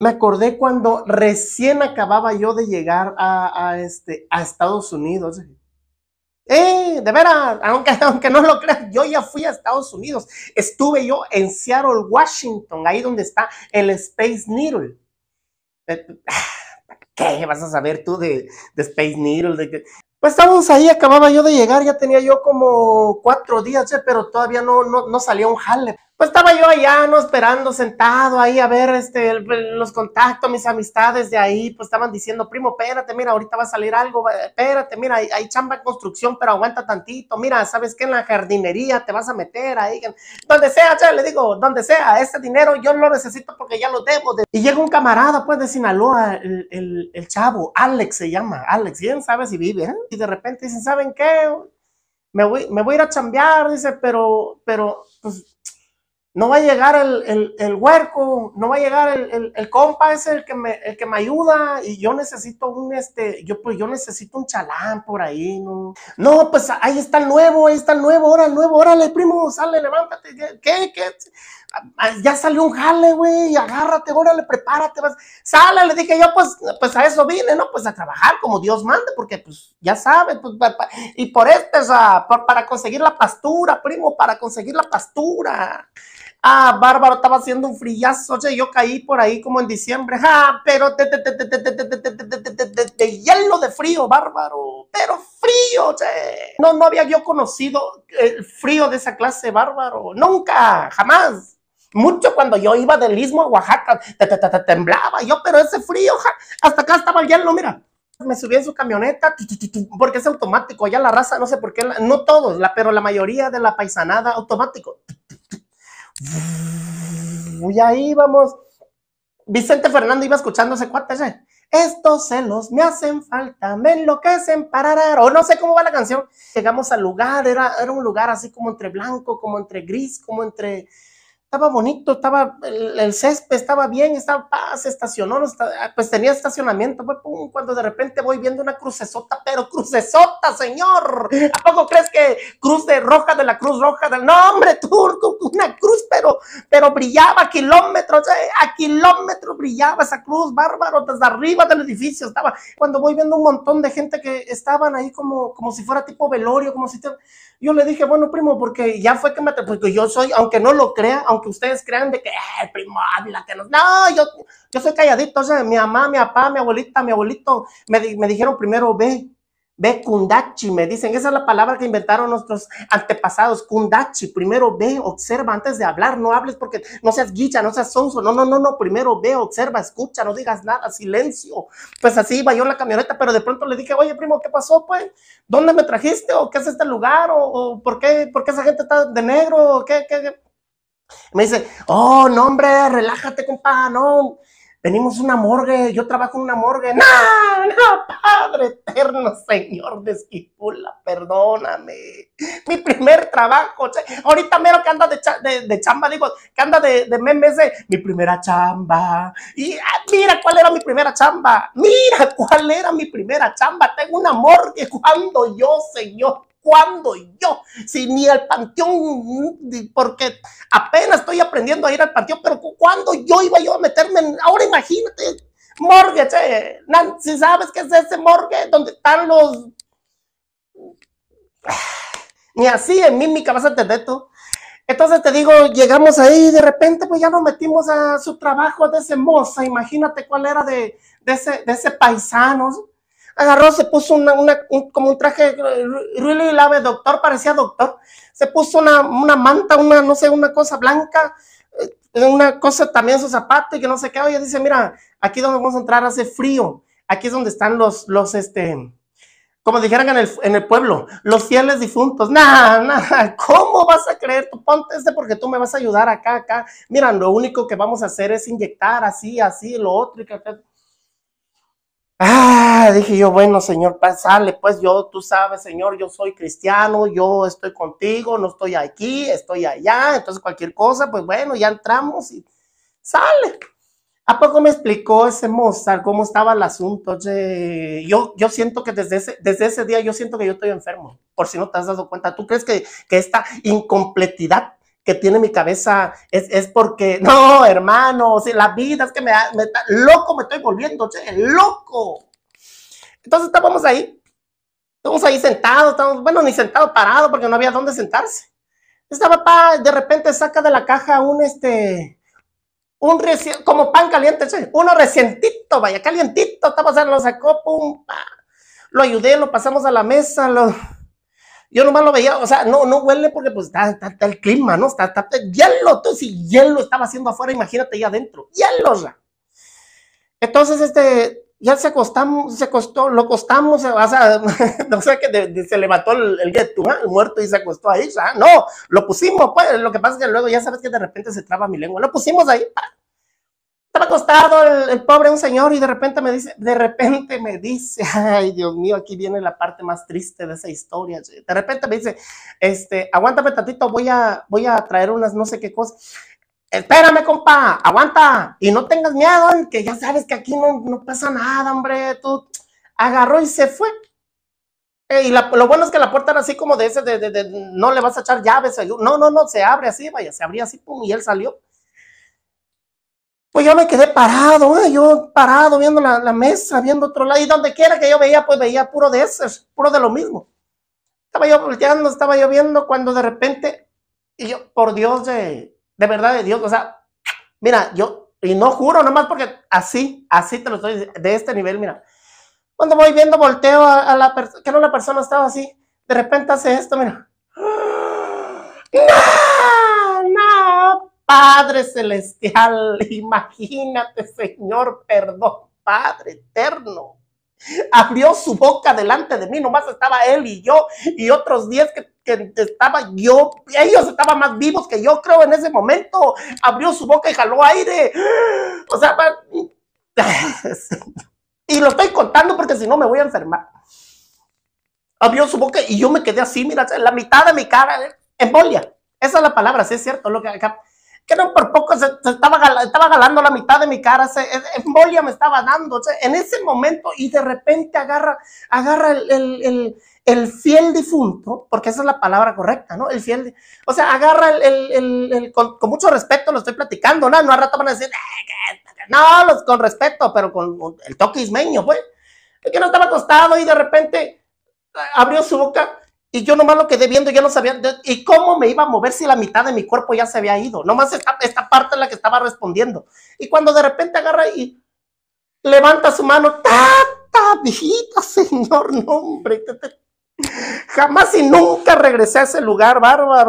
Me acordé cuando recién acababa yo de llegar a, este, a Estados Unidos. ¡Eh! De veras, aunque, no lo creas, yo ya fui a Estados Unidos. Estuve yo en Seattle, Washington, ahí donde está el Space Needle. Eh, ¿Qué vas a saber tú de, Space Needle? Pues estábamos ahí, acababa yo de llegar, ya tenía yo como cuatro días, pero todavía no, no, salía un jale. Pues estaba yo allá, ¿no? Esperando, sentado ahí a ver este, los contactos, mis amistades de ahí, pues estaban diciendo, primo, espérate, mira, ahorita va a salir algo, espérate, mira, hay, chamba en construcción, pero aguanta tantito, mira, ¿sabes qué? En la jardinería te vas a meter ahí, donde sea, ya le digo, donde sea, ese dinero yo lo necesito porque ya lo debo. Y llega un camarada, pues, de Sinaloa, el, el, chavo, Alex se llama, Alex, quién sabe si vive, ¿eh? Y de repente dicen, ¿saben qué? Me voy, me voy a ir a chambear, dice, pero, pero, pues no va a llegar el, huerco, no va a llegar el, el compa, es el que, me, el que me ayuda y yo necesito un, este, yo pues yo necesito un chalán por ahí, ¿no? No, pues ahí está el nuevo, ahí está el nuevo, órale, nuevo, órale, primo, sale, levántate, ¿qué, qué? Ah, ya salió un jale, güey, agárrate, órale, prepárate, vas. sale, le dije yo, pues, pues a eso vine, ¿no? Pues a trabajar como Dios mande, porque pues ya sabes, pues, y por esto, para conseguir la pastura, primo, para conseguir la pastura. Ah, bárbaro, estaba haciendo un frillazo, yo caí por ahí como en diciembre, ah, pero de hielo de frío, bárbaro, pero frío, che. No, no había yo conocido el frío de esa clase, bárbaro, nunca, jamás. Mucho cuando yo iba del Istmo a Oaxaca, te, temblaba yo, pero ese frío, hasta acá estaba el hielo, mira. Me subí en su camioneta, porque es automático, allá la raza, no sé por qué, no todos, la, pero la mayoría de la paisanada, automático. Y ahí vamos. Vicente Fernando iba escuchando ese Estos celos me hacen falta, me enloquecen, pararar O no sé cómo va la canción. Llegamos al lugar, era, era un lugar así como entre blanco, como entre gris, como entre estaba bonito, estaba el, césped, estaba bien, estaba, paz, se estacionó, ah, pues tenía estacionamiento, cuando de repente voy viendo una crucesota, pero crucesota, señor, ¿a poco crees que cruz de roja de la cruz roja del nombre turco, una cruz, pero, pero brillaba a kilómetros, eh, a kilómetros brillaba esa cruz, bárbaro, desde arriba del edificio estaba, cuando voy viendo un montón de gente que estaban ahí como, como si fuera tipo velorio, como si, yo le dije, bueno, primo, porque ya fue que me, porque yo soy, aunque no lo crea, aunque que ustedes crean de que eh, el primo habla que no. yo, soy calladito. O sea, mi mamá, mi papá, mi abuelita, mi abuelito me, dijeron primero ve. Ve kundachi, me dicen, esa es la palabra que inventaron nuestros antepasados, kundachi, primero ve, observa antes de hablar, no hables porque no seas guicha, no seas sonso, no, no, no, no, primero ve, observa, escucha, no digas nada, silencio. Pues así iba yo en la camioneta, pero de pronto le dije, oye primo, ¿qué pasó pues? ¿Dónde me trajiste? ¿O qué es este lugar? ¿O, por, qué, por esa gente está de negro? qué, qué? Me dice, oh, no, hombre, relájate, compa, no. Venimos a una morgue, yo trabajo en una morgue. No, no, Padre eterno, Señor de Esquipula, perdóname. Mi primer trabajo, ahorita mero que anda de, chamba, digo, que anda de, de memes, mi primera chamba. Y ah, mira cuál era mi primera chamba, mira cuál era mi primera chamba. Tengo una morgue cuando yo, Señor cuando yo? Si ni al panteón, porque apenas estoy aprendiendo a ir al panteón, pero cuando yo iba yo a meterme? En, ahora imagínate, morgue, si ¿sabes qué es ese morgue? Donde están los... Ni así en mí vas a entender Entonces te digo, llegamos ahí y de repente pues ya nos metimos a su trabajo de ese moza, imagínate cuál era de, ese, de ese paisano agarró, se puso una, una como un traje really lave doctor, parecía doctor, se puso una, una, manta, una, no sé, una cosa blanca, eh, una cosa también su zapato y que no sé qué, oye, dice, mira, aquí donde vamos a entrar, hace frío, aquí es donde están los, los, este, como dijeran en el, en el pueblo, los fieles difuntos. Nada, nada, ¿cómo vas a creer? Tu ponte este porque tú me vas a ayudar acá, acá. Mira, lo único que vamos a hacer es inyectar así, así, lo otro. Y que, ah, Ah, dije yo, bueno, Señor, sale, pues yo, tú sabes, Señor, yo soy cristiano, yo estoy contigo, no estoy aquí, estoy allá, entonces cualquier cosa, pues bueno, ya entramos y sale. ¿A poco me explicó ese Mozart cómo estaba el asunto? Oye, yo, yo siento que desde ese, desde ese día yo siento que yo estoy enfermo, por si no te has dado cuenta. ¿Tú crees que, que esta incompletidad que tiene mi cabeza es, es porque, no, hermano, si la vida es que me, me loco me estoy volviendo, oye, loco. Entonces estábamos ahí, estábamos ahí sentados, estamos bueno, ni sentado, parado, porque no había dónde sentarse. Esta papá de repente saca de la caja un, este, un recién, como pan caliente, uno recientito, vaya, calientito, estaba, lo sacó, pum, lo ayudé, lo pasamos a la mesa, lo... Yo nomás lo veía, o sea, no, no huele porque pues está, está, está el clima, ¿no? Está, está, está hielo, tú si hielo estaba haciendo afuera, imagínate ahí adentro, hielo, ya. Entonces, este, ya se acostamos, se acostó, lo acostamos, o sea no sé que se levantó el, el, ¿eh? el, muerto y se acostó ahí, sea, no, lo pusimos, pues, lo que pasa es que luego ya sabes que de repente se traba mi lengua, lo pusimos ahí, estaba acostado el, pobre un señor y de repente me dice, de repente me dice, ay Dios mío, aquí viene la parte más triste de esa historia, de repente me dice, este, aguántame tantito, voy a, voy a traer unas no sé qué cosas, espérame, compa, aguanta y no tengas miedo, que ya sabes que aquí no, pasa nada, hombre. Tú agarró y se fue. Eh, y lo bueno es que la puerta era así como de ese, de, no le vas a echar llaves. No, no, no, se abre así, vaya, se abría así, pum, y él salió. Pues yo me quedé parado, eh, yo parado viendo la, mesa, viendo otro lado, y donde quiera que yo veía, pues veía puro de ese, puro de lo mismo. Estaba yo volteando, estaba lloviendo cuando de repente, y yo, por Dios, de, de verdad de Dios, o sea, mira, yo, y no juro, nomás porque así, así te lo estoy de este nivel, mira. Cuando voy viendo, volteo a, la persona, que no la persona estaba así, de repente hace esto, mira. No, no, Padre Celestial, imagínate, Señor, perdón, Padre Eterno abrió su boca delante de mí, nomás estaba él y yo y otros 10 que, estaba yo, ellos estaban más vivos que yo creo en ese momento, abrió su boca y jaló aire, o sea, y lo estoy contando porque si no me voy a enfermar. Abrió su boca y yo me quedé así, mira, la mitad de mi cara, eh, embolia. Esa es la palabra, sí es cierto, lo que acá que no por poco se, estaba, estaba galando la mitad de mi cara, se, e, e, embolia me estaba dando. en ese momento, y de repente agarra, agarra el, fiel difunto, porque esa es la palabra correcta, ¿no? El fiel, o sea, agarra el, con, mucho respeto, lo estoy platicando, ¿no? No a rato van a decir, eh, no, con respeto, pero con, el toque ismeño, pues. Que no estaba acostado y de repente eh, abrió su boca y yo nomás lo quedé viendo, ya no sabía. ¿Y cómo me iba a mover si la mitad de mi cuerpo ya se había ido? Nomás esta, esta parte es la que estaba respondiendo. Y cuando de repente agarra y levanta su mano, ¡tata! señor, no, hombre. Jamás y nunca regresé a ese lugar, bárbaro.